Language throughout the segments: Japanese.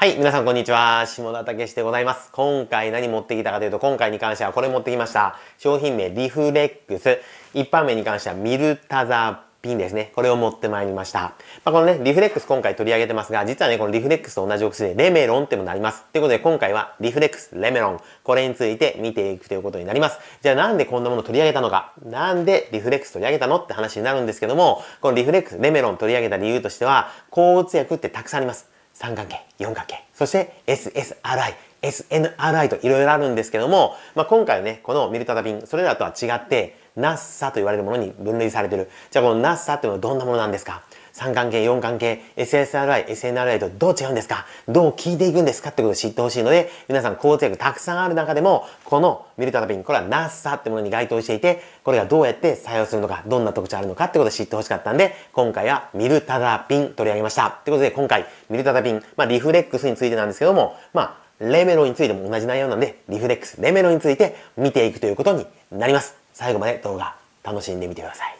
はい、皆さんこんにちは。下田武史でございます。今回何持ってきたかというと、今回に関してはこれ持ってきました。商品名リフレックス。一般名に関してはミルタザピンですね。これを持ってまいりました。まあ、このね、リフレックス今回取り上げてますが、実はね、このリフレックスと同じお薬でレメロンってもなります。ということで今回はリフレックス、レメロン、これについて見ていくということになります。じゃあなんでこんなもの取り上げたのか、なんでリフレックス取り上げたのって話になるんですけども、このリフレックス、レメロン取り上げた理由としては、抗うつ薬ってたくさんあります。3角形、4角形、そして SSRI、SNRI といろいろあるんですけども、まあ、今回ね、このミルタタビン、それらとは違って、ナッサと言われるものに分類されてる。じゃあこのナッサっていうのはどんなものなんですか三関係、四関係、SSRI、SNRI とどう違うんですかどう効いていくんですかってことを知ってほしいので、皆さん、抗体薬たくさんある中でも、このミルタナピン、これは NASA ってものに該当していて、これがどうやって作用するのか、どんな特徴あるのかってことを知ってほしかったんで、今回はミルタナピン取り上げました。ってことで、今回、ミルタナピン、まあ、リフレックスについてなんですけども、まあ、レメロについても同じ内容なんで、リフレックス、レメロについて見ていくということになります。最後まで動画楽しんでみてください。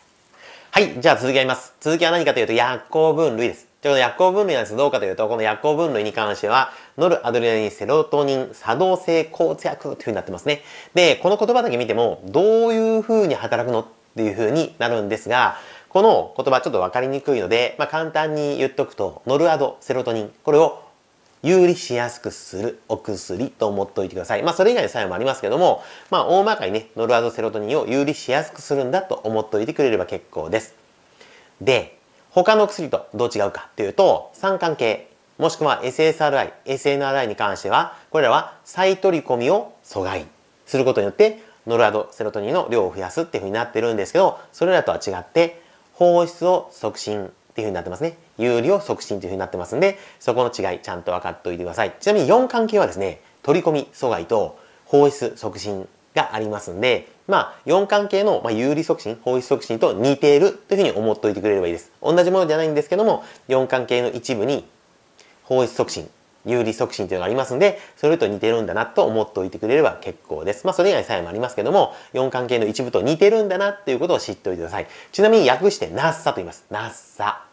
はい、じゃあ続きやります。続きは何かというと、薬効分類です。というこ薬効分類なんですどうかというと、この薬効分類に関しては、ノルアドレナリン、セロトニン、作動性抗血薬というふうになってますね。で、この言葉だけ見ても、どういうふうに働くのっていうふうになるんですが、この言葉ちょっとわかりにくいので、まあ、簡単に言っとくと、ノルアド、セロトニン、これを有利しやすくするお薬と思っておいてください。まあ、それ以外の作用もありますけども、まあ、大まかにね、ノルアドセロトニンを有利しやすくするんだと思っておいてくれれば結構です。で、他の薬とどう違うかっていうと、三関係、もしくは SSRI、SNRI に関しては、これらは再取り込みを阻害することによって、ノルアドセロトニンの量を増やすっていうふうになってるんですけど、それらとは違って、放出を促進っていうふうになってますね。有利を促進というふうになってますんで、そこの違いちゃんと分かっておいてください。ちなみに4関係はですね、取り込み阻害と放出促進がありますんで、まあ、4関係の、ま有利促進、放出促進と似ているというふうに思っておいてくれればいいです。同じものじゃないんですけども、4関係の一部に放出促進、有利促進というのがありますんで、それと似てるんだなと思っておいてくれれば結構です。まあ、それ以外さえもありますけども、4関係の一部と似てるんだなっていうことを知っておいてください。ちなみに訳してナッサと言います。ナッサ。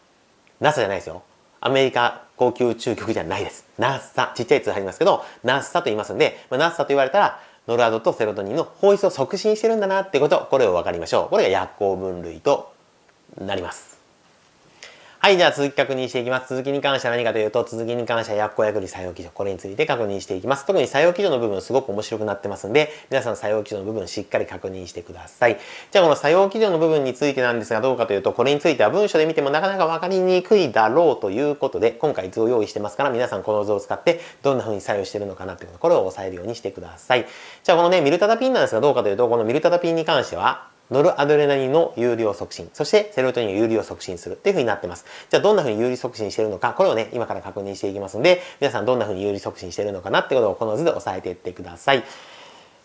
NASA じゃないですよ。アメリカ高級宇宙局じゃないです。NASA。ちっちゃい通入りますけど、NASA と言いますんで、まあ、NASA と言われたら、ノルアドとセロトニンの放出を促進してるんだなってこと、これを分かりましょう。これが薬効分類となります。はい、では続き確認していきます。続きに関しては何かというと、続きに関しては薬効薬理作用基準、これについて確認していきます。特に作用基準の部分すごく面白くなってますんで、皆さん作用基準の部分しっかり確認してください。じゃあこの作用基準の部分についてなんですが、どうかというと、これについては文書で見てもなかなかわかりにくいだろうということで、今回図を用意してますから、皆さんこの図を使ってどんな風に作用してるのかなっていうとこれを押さえるようにしてください。じゃあこのね、ミルタダピンなんですが、どうかというと、このミルタダピンに関しては、ノルアドレナリンの有を促進、そしてセロトニンの有を促進するっていうふうになってます。じゃあどんなふうに有利促進してるのか、これをね、今から確認していきますので、皆さんどんなふうに有利促進してるのかなってことをこの図で押さえていってください。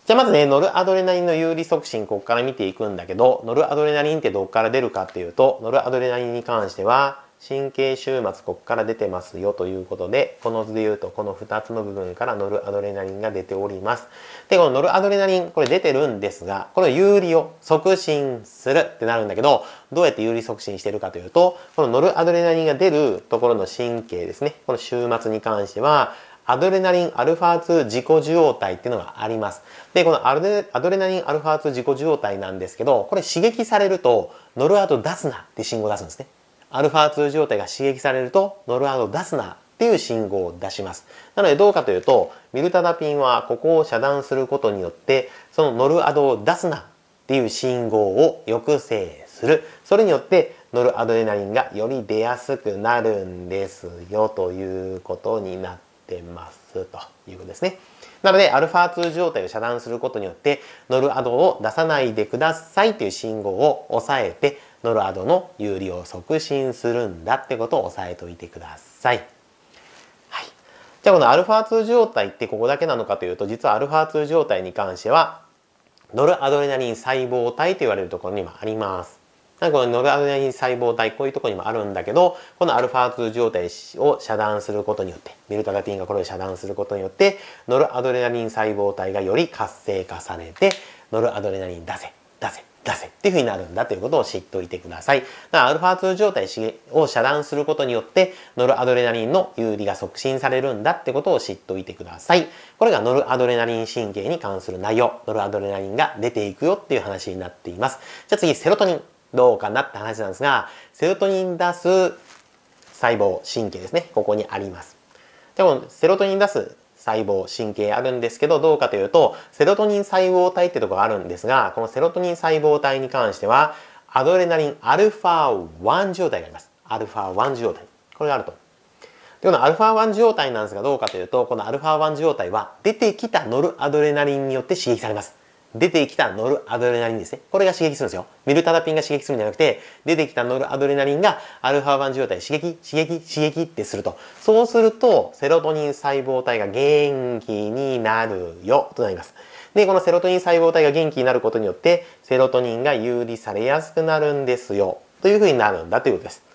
じゃあまずね、ノルアドレナリンの有利促進、ここから見ていくんだけど、ノルアドレナリンってどこから出るかっていうと、ノルアドレナリンに関しては、神経終末こっから出てますよということで、この図で言うとこの2つの部分からノルアドレナリンが出ております。で、このノルアドレナリン、これ出てるんですが、この有利を促進するってなるんだけど、どうやって有利促進してるかというと、このノルアドレナリンが出るところの神経ですね、この終末に関しては、アドレナリンアルファ2自己受容体っていうのがあります。で、このアドレナリンアルファ2自己受容体なんですけど、これ刺激されると、ノルアド出すなって信号出すんですね。アルファ2状態が刺激されるとノルアド出すなっていう信号を出します。なのでどうかというと、ミルタダピンはここを遮断することによって、そのノルアドを出すなっていう信号を抑制する。それによってノルアドレナリンがより出やすくなるんですよということになってますということですね。なので、アルファ2状態を遮断することによって、ノルアドを出さないでくださいという信号を抑えて、ノルアドの有利を促進するんだってことを押さえておいてください。はい、じゃあこの α2 状態ってここだけなのかというと実は α2 状態に関してはノルアドレナリン細胞体と言われるところにもあります。なこのノルアドレナリン細胞体こういうところにもあるんだけどこの α2 状態を遮断することによってミルタガティンがこれを遮断することによってノルアドレナリン細胞体がより活性化されてノルアドレナリン出せ出せ出せっていうふうになるんだということを知っておいてください。だからアルファ2状態を遮断することによってノルアドレナリンの有利が促進されるんだってことを知っておいてください。これがノルアドレナリン神経に関する内容、ノルアドレナリンが出ていくよっていう話になっています。じゃあ次、セロトニン。どうかなって話なんですが、セロトニン出す細胞、神経ですね。ここにあります。でも、セロトニン出す細胞、神経あるんですけど、どうかというと、セロトニン細胞体ってとこがあるんですが、このセロトニン細胞体に関しては、アドレナリンアルファ1状態があります。アルファ1状態。これがあると。で、このアルファ1状態なんですが、どうかというと、このアルファ1状態は、出てきたノルアドレナリンによって刺激されます。出てきたノルアドレナリンですね。これが刺激するんですよ。ミルタダピンが刺激するんじゃなくて、出てきたノルアドレナリンがアルファ版受容体刺激、刺激、刺激ってすると。そうすると、セロトニン細胞体が元気になるよとなります。で、このセロトニン細胞体が元気になることによって、セロトニンが有利されやすくなるんですよ。というふうになるんだということです。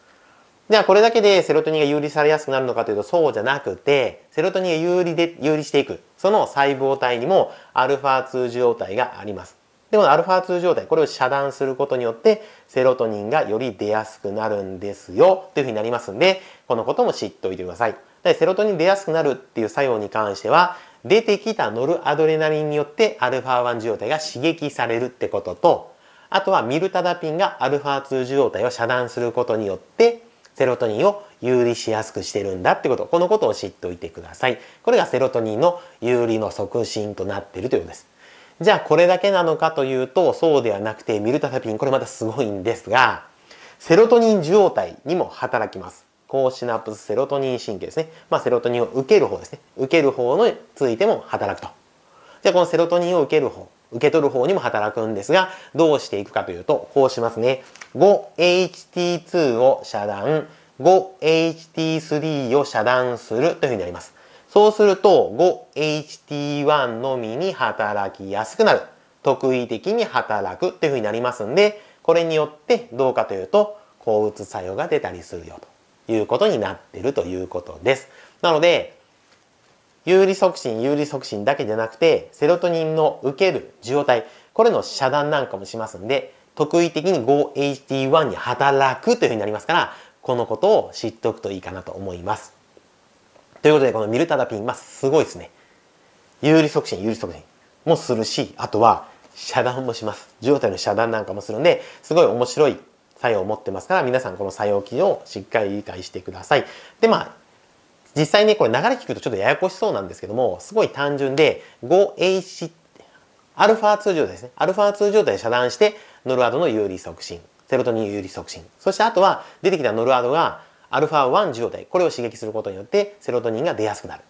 じゃこれだけでセロトニンが有利されやすくなるのかというとそうじゃなくてセロトニンが有利で有利していくその細胞体にも α2 受容体があります。でこの α2 状態これを遮断することによってセロトニンがより出やすくなるんですよというふうになりますんでこのことも知っておいてください。でセロトニン出やすくなるっていう作用に関しては出てきたノルアドレナリンによって α1 受容体が刺激されるってこととあとはミルタダピンが α2 受容体を遮断することによってセロトニンを有利しやすくしてるんだってこと、このことを知っておいてください。これがセロトニンの有利の促進となっているということです。じゃあこれだけなのかというと、そうではなくてミルタタピン、これまたすごいんですが、セロトニン受容体にも働きます。高シナプスセロトニン神経ですね。まあセロトニンを受ける方ですね。受ける方についても働くと。じゃあこのセロトニンを受ける方。受け取る方にも働くんですが、どうしていくかというと、こうしますね。5HT2 を遮断、5HT3 を遮断するというふうになります。そうすると 5HT1 のみに働きやすくなる。特異的に働くというふうになりますんで、これによってどうかというと、抗うつ作用が出たりするよということになっているということです。なので、有利促進、有利促進だけじゃなくて、セロトニンの受ける受容体、これの遮断なんかもしますんで、特異的に 5HT1 に働くというふうになりますから、このことを知っておくといいかなと思います。ということで、このミルタダピン、まあ、すごいですね。有利促進、有利促進もするし、あとは遮断もします。受容体の遮断なんかもするんで、すごい面白い作用を持ってますから、皆さんこの作用機をしっかり理解してください。で、まあ、実際ね、これ流れ聞くとちょっとややこしそうなんですけども、すごい単純で5ファ2状態ですね。アルファ2状態で遮断して、ノルアドの有利促進、セロトニン有利促進。そしてあとは出てきたノルアドがアルファ1状態、これを刺激することによってセロトニンが出やすくなる。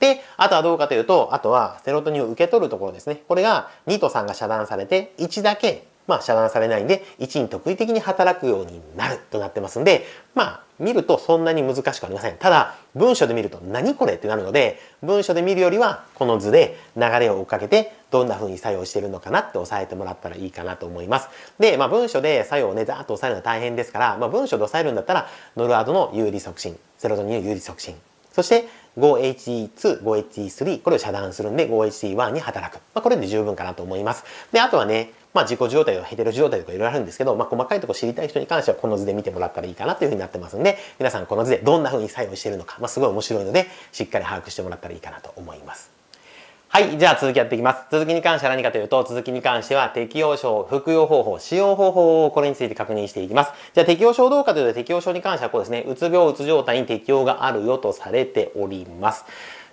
で、あとはどうかというと、あとはセロトニンを受け取るところですね。これが2と3が遮断されて、1だけまあ、遮断されないんで、一に特異的に働くようになるとなってますんで、まあ、見るとそんなに難しくありません。ただ、文章で見ると何これってなるので、文章で見るよりは、この図で流れを追っかけて、どんな風に作用してるのかなって押さえてもらったらいいかなと思います。で、まあ、文章で作用をね、ざーっと押さえるのは大変ですから、まあ、文章で押さえるんだったら、ノルアドの有利促進、セロトニンの有利促進、そして 5HT2、5HT3、これを遮断するんで 5HT1 に働く。まあ、これで十分かなと思います。で、あとはね、まあ、自己状態とかヘテロ状態とかいろいろあるんですけど、まあ、細かいとこ知りたい人に関してはこの図で見てもらったらいいかなというふうになってますんで、皆さんこの図でどんなふうに作用しているのか、まあ、すごい面白いので、しっかり把握してもらったらいいかなと思います。はい。じゃあ続きやっていきます。続きに関しては何かというと、続きに関しては適応症、服用方法、使用方法をこれについて確認していきます。じゃあ適応症どうかというと、適応症に関してはこうですね、うつ病、うつ状態に適用があるよとされております。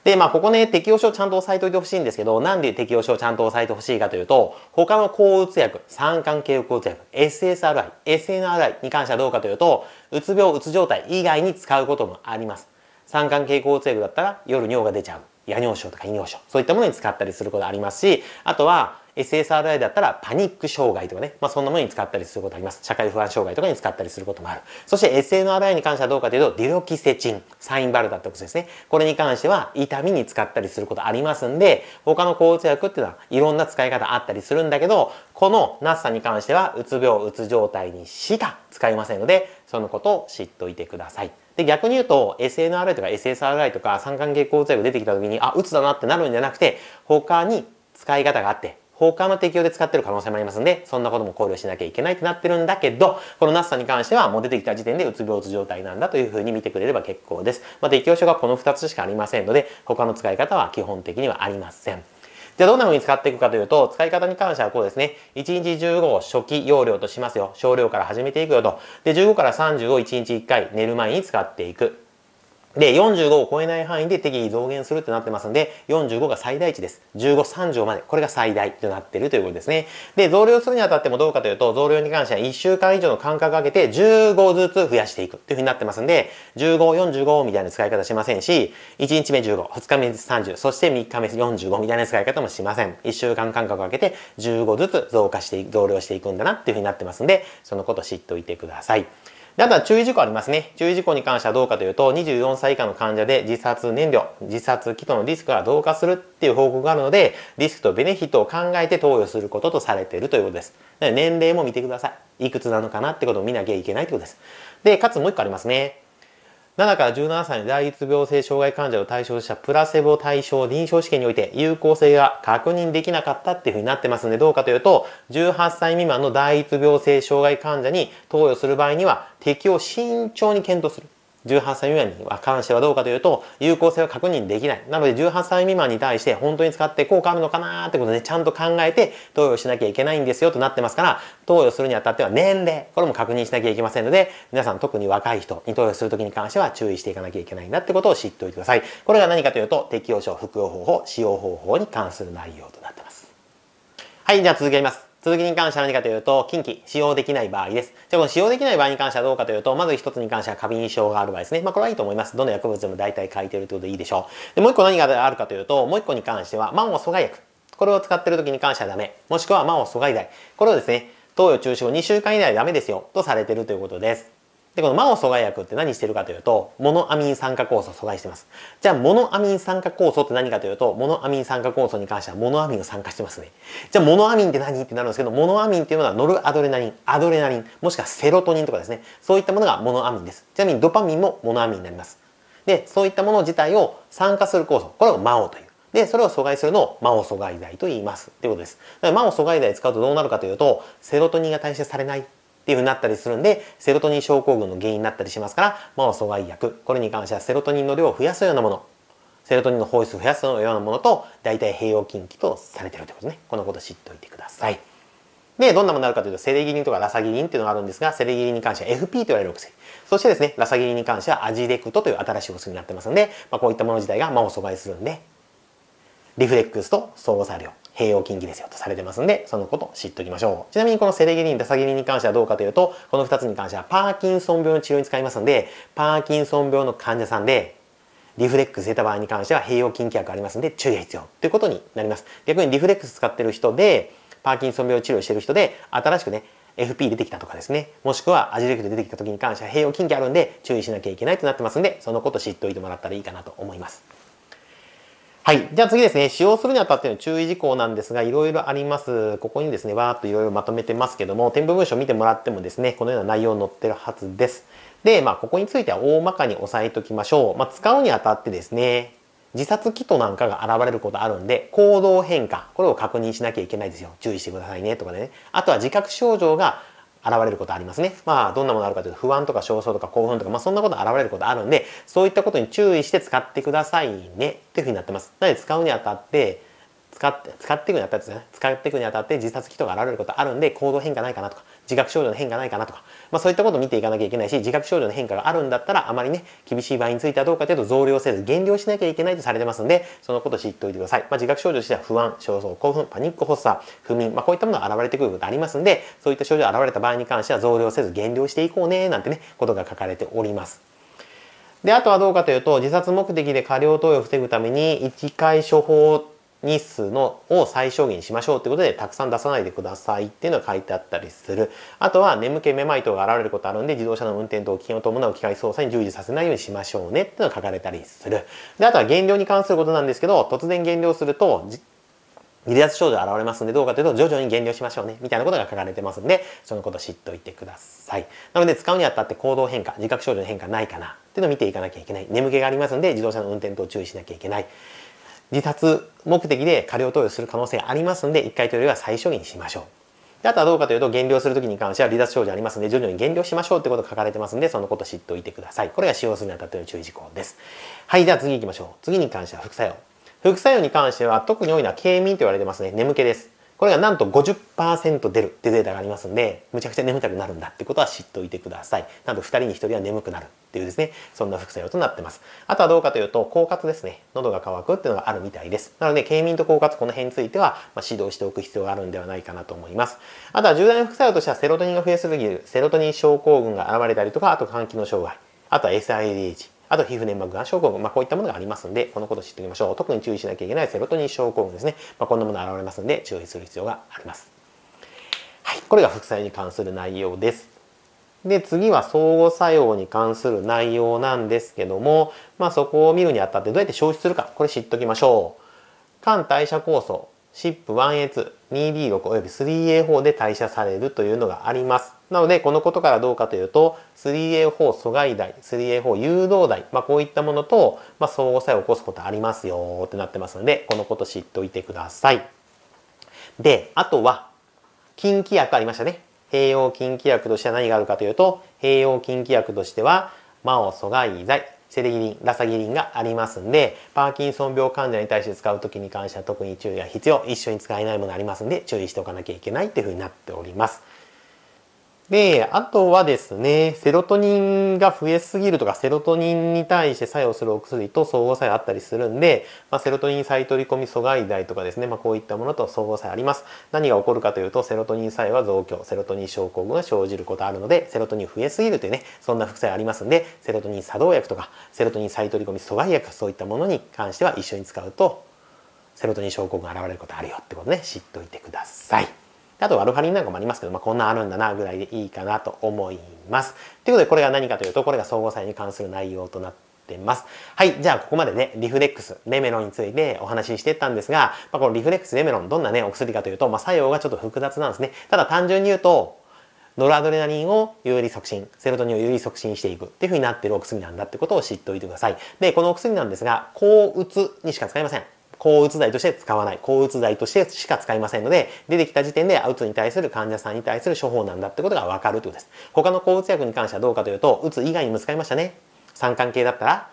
で、まあ、ここね、適応症ちゃんと押さえておいてほしいんですけど、なんで適応症ちゃんと押さえてほしいかというと、他の抗うつ薬、三環系抗うつ薬、SSRI、SNRI に関してはどうかというと、うつ病、うつ状態以外に使うこともあります。三環系抗うつ薬だったら、夜尿が出ちゃう。夜尿症とか胃尿症、そういったものに使ったりすることありますし、あとは、SSRI だったらパニック障害とかね、まあ、そんなものに使ったりすることあります。社会不安障害とかに使ったりすることもある。そして SNRI に関してはどうかというと、デュロキセチン、サインバルタってことですね。これに関しては痛みに使ったりすることありますんで、他の抗うつ薬っていうのはいろんな使い方あったりするんだけど、このナッサに関しては、うつ病、うつ状態にしか使いませんので、そのことを知っといてください。で、逆に言うと、SNRI とか SSRI とか三関係抗うつ薬出てきた時に、あ、うつだなってなるんじゃなくて、他に使い方があって、交換の適用で使ってる可能性もありますんで、そんなことも考慮しなきゃいけないってなってるんだけど、このナスさんに関してはもう出てきた時点でうつ病うつ状態なんだというふうに見てくれれば結構です。まあ、適用書がこの2つしかありませんので、他の使い方は基本的にはありません。じゃあどんな風に使っていくかというと、使い方に関してはこうですね。1日15を初期容量としますよ。少量から始めていくよと。で、15から30を1日1回寝る前に使っていく。で、45を超えない範囲で適宜増減するってなってますんで、45が最大値です。15、30まで。これが最大となってるということですね。で、増量するにあたってもどうかというと、増量に関しては1週間以上の間隔を空けて15ずつ増やしていくっていうふうになってますんで、15、45みたいな使い方しませんし、1日目15、2日目30、そして3日目45みたいな使い方もしません。1週間間隔を空けて15ずつ増加していく、増量していくんだなっていうふうになってますんで、そのこと知っておいてください。で、あとは注意事項ありますね。注意事項に関してはどうかというと、24歳以下の患者で自殺燃料、自殺気とのリスクが同化するっていう報告があるので、リスクとベネフィットを考えて投与することとされているということです。年齢も見てください。いくつなのかなってことを見なきゃいけないということです。で、かつもう一個ありますね。7から17歳の第一病性障害患者を対象としたプラセボ対象臨床試験において有効性が確認できなかったっていうふうになってますんで、どうかというと、18歳未満の第一病性障害患者に投与する場合には、適用を慎重に検討する。18歳未満に関してはどうかというと有効性は確認できないなので18歳未満に対して本当に使って効果あるのかなってことで、ね、ちゃんと考えて投与しなきゃいけないんですよとなってますから投与するにあたっては年齢これも確認しなきゃいけませんので皆さん特に若い人に投与するときに関しては注意していかなきゃいけないんだってことを知っておいてくださいこれが何かというと適用症服用方法使用方法に関する内容となってますはいじゃあ続けます続きに関しては何かというと、近畿、使用できない場合です。じゃあ、この使用できない場合に関してはどうかというと、まず一つに関しては過敏症がある場合ですね。まあ、これはいいと思います。どの薬物でも大体書いてるということでいいでしょう。で、もう一個何があるかというと、もう一個に関しては、マンを阻害薬。これを使ってる時に関してはダメ。もしくはマンを阻害剤。これをですね、投与中止後2週間以内はダメですよ、とされてるということです。で、このマオ阻害薬って何してるかというと、モノアミン酸化酵素を阻害してます。じゃあ、モノアミン酸化酵素って何かというと、モノアミン酸化酵素に関してはモノアミンが酸化してますね。じゃあ、モノアミンって何ってなるんですけど、モノアミンっていうのはノルアドレナリン、アドレナリン、もしくはセロトニンとかですね。そういったものがモノアミンです。ちなみにドパミンもモノアミンになります。で、そういったもの自体を酸化する酵素、これをマオという。で、それを阻害するのをマオ阻害剤と言います。ということです。マオ阻害剤使うとどうなるかというと、セロトニンが代謝されないっていうふうになったりするんで、セロトニン症候群の原因になったりしますから、まあ、阻害薬。これに関してはセロトニンの量を増やすようなもの。セロトニンの放出を増やすようなものと、大体併用禁忌とされてるということね。このこと知っておいてください。で、どんなものあるかというと、セレギリンとかラサギリンっていうのがあるんですが、セレギリンに関しては FP と言われるお薬。そしてですね、ラサギリンに関してはアジレクトという新しいお薬になってますので、まあ、こういったもの自体が魔を阻害するんで、リフレックスと相互作用。併用禁忌ですよとされてますんで、そのことを知っておきましょう。ちなみにこのセレギリン、ダサギリンに関してはどうかというと、この2つに関してはパーキンソン病の治療に使いますんで、パーキンソン病の患者さんで、リフレックス出た場合に関しては併用禁忌薬ありますんで注意が必要ということになります。逆にリフレックス使ってる人で、パーキンソン病治療してる人で、新しくね、FP 出てきたとかですね、もしくはアジレクで出てきた時に関しては併用禁忌あるんで注意しなきゃいけないとなってますんで、そのこと知っておいてもらったらいいかなと思います。はい。じゃあ次ですね。使用するにあたっての注意事項なんですが、いろいろあります。ここにですね、わーっといろいろまとめてますけども、添付文書を見てもらってもですね、このような内容載ってるはずです。で、まあ、ここについては大まかに押さえておきましょう。まあ、使うにあたってですね、自殺キットなんかが現れることあるんで、行動変化、これを確認しなきゃいけないですよ。注意してくださいね、とかね。あとは自覚症状が現れることありますね。まあ、どんなものあるかというと、不安とか焦燥とか興奮とか、まあ、そんなこと現れることあるんで、そういったことに注意して使ってくださいね、っていうふうになってます。なので、使うにあたって、使って、使っていくにあたってですね、使っていくにあたって自殺機とか現れることあるんで、行動変化ないかなとか、自覚症状の変化ないかなとか、まあそういったことを見ていかなきゃいけないし、自覚症状の変化があるんだったら、あまりね、厳しい場合についてはどうかというと、増量せず減量しなきゃいけないとされてますんで、そのことを知っておいてください。まあ自覚症状としては不安、焦燥、興奮、パニック発作、不眠、まあこういったものが現れてくることありますんで、そういった症状が現れた場合に関しては増量せず減量していこうね、なんてね、ことが書かれております。で、あとはどうかというと、自殺目的で過量投与を防ぐために、1回処方日数のを最小限にしましょうってことでたくさん出さないでくださいっていうのが書いてあったりするあとは眠気めまい等が現れることあるんで自動車の運転と危険を伴う機械操作に従事させないようにしましょうねっていうのが書かれたりするであとは減量に関することなんですけど突然減量すると離脱症状現れますんでどうかというと徐々に減量しましょうねみたいなことが書かれてますんでそのこと知っておいてくださいなので使うにあたって行動変化自覚症状の変化ないかなっていうのを見ていかなきゃいけない眠気がありますんで自動車の運転等を注意しなきゃいけない離脱目的で過料投与する可能性ありますので、1回投与は最小限にしましょう。であとはどうかというと、減量するときに関しては離脱症状ありますので、徐々に減量しましょうってことが書かれてますんで、そのこと知っておいてください。これが使用するにあたっての注意事項です。はい、じゃあ次行きましょう。次に関しては副作用。副作用に関しては特に多いのは軽眠と言われてますね。眠気です。これがなんと50%出るってデータがありますんで、むちゃくちゃ眠たくなるんだってことは知っておいてください。なんと2人に1人は眠くなるっていうですね、そんな副作用となってます。あとはどうかというと、狡猾ですね。喉が渇くっていうのがあるみたいです。なので、軽眠と狡猾、この辺については、ま指導しておく必要があるんではないかなと思います。あとは重大な副作用としては、セロトニンが増えすぎる、セロトニン症候群が現れたりとか、あと肝機能障害、あとは SIDH、あと皮膚粘膜が症候群、まあ、こういったものがありますので、このことを知っておきましょう。特に注意しなきゃいけないセロトニン症候群ですね。まあ、こんなものが現れますので、注意する必要があります。はい、これが副作用に関する内容です。で、次は相互作用に関する内容なんですけども、まあ、そこを見るにあたってどうやって消費するか、これ知っておきましょう。肝代謝酵素、c i p 1 a 2 2B6 および 3A4 で代謝されるというのがあります。なのでこのことからどうかというと 3A4 阻害剤 3A4 誘導剤まあ、こういったものと、まあ、相互作用を起こすことありますよってなってますのでこのこと知っておいてください。であとは禁忌薬ありましたね。併用禁忌薬としては何があるかというと併用禁忌薬としては魔を阻害剤セレギリン、ラサギリンがありますんで、パーキンソン病患者に対して使う時に関しては特に注意が必要、一緒に使えないものありますんで、注意しておかなきゃいけないっていうふうになっております。で、あとはですね、セロトニンが増えすぎるとか、セロトニンに対して作用するお薬と相互作用あったりするんで、まあ、セロトニン再取り込み阻害剤とかですね、まあ、こういったものと相互作用あります。何が起こるかというと、セロトニン作用は増強、セロトニン症候群が生じることあるので、セロトニン増えすぎるというね、そんな副作用ありますんで、セロトニン作動薬とか、セロトニン再取り込み阻害薬、そういったものに関しては一緒に使うと、セロトニン症候群が現れることあるよってことね、知っておいてください。あとアルファリンなんかもありますけど、まあ、こんなあるんだなぐらいでいいかなと思います。ということでこれが何かというと、これが総合債に関する内容となってます。はい。じゃあ、ここまでね、リフレックス、レメロンについてお話ししていったんですが、まあ、このリフレックス、レメロン、どんなね、お薬かというと、まあ、作用がちょっと複雑なんですね。ただ、単純に言うと、ノルアドレナリンを有利促進、セロトニンを有利促進していくっていう風になってるお薬なんだってことを知っておいてください。で、このお薬なんですが、抗うつにしか使いません。抗うつ剤として使わない。抗うつ剤としてしか使いませんので、出てきた時点でうつに対する患者さんに対する処方なんだってことがわかるということです。他の抗うつ薬に関してはどうかというと、うつ以外にも使いましたね。三環系だったら、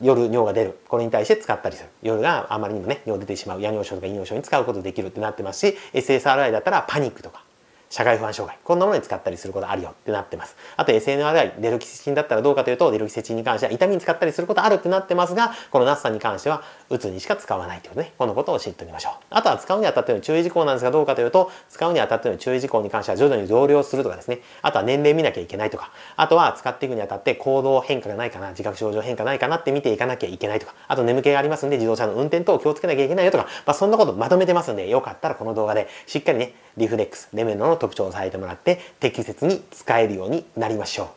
夜尿が出る。これに対して使ったりする。夜があまりにもね、尿出てしまう。夜尿症とか胃尿症に使うことできるってなってますし、SSRI だったらパニックとか。社会不安障害、こんなものに使ったりすることあるよってなってます。あと SNRI、デルキセチンだったらどうかというと、デルキセチンに関しては痛みに使ったりすることあるってなってますが、このナスさんに関しては、うつにしか使わないということね、このことを知っておきましょう。あとは使うにあたっての注意事項なんですが、どうかというと、使うにあたっての注意事項に関しては徐々に増量するとかですね、あとは年齢見なきゃいけないとか、あとは使っていくにあたって行動変化がないかな、自覚症状変化ないかなって見ていかなきゃいけないとか、あと眠気がありますんで自動車の運転等を気をつけなきゃいけないよとか、まあ、そんなことまとめてますんで、よかったらこの動画でしっかりね、リフレックス、レメンの特徴を押さえてもらって適切に使えるようになりましょう。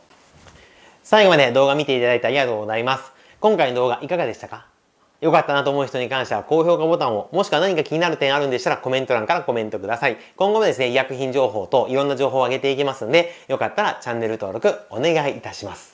最後まで動画見ていただいてありがとうございます。今回の動画いかがでしたか良かったなと思う人に関しては高評価ボタンを、もしくは何か気になる点あるんでしたらコメント欄からコメントください。今後もですね、医薬品情報といろんな情報を上げていきますんで、よかったらチャンネル登録お願いいたします。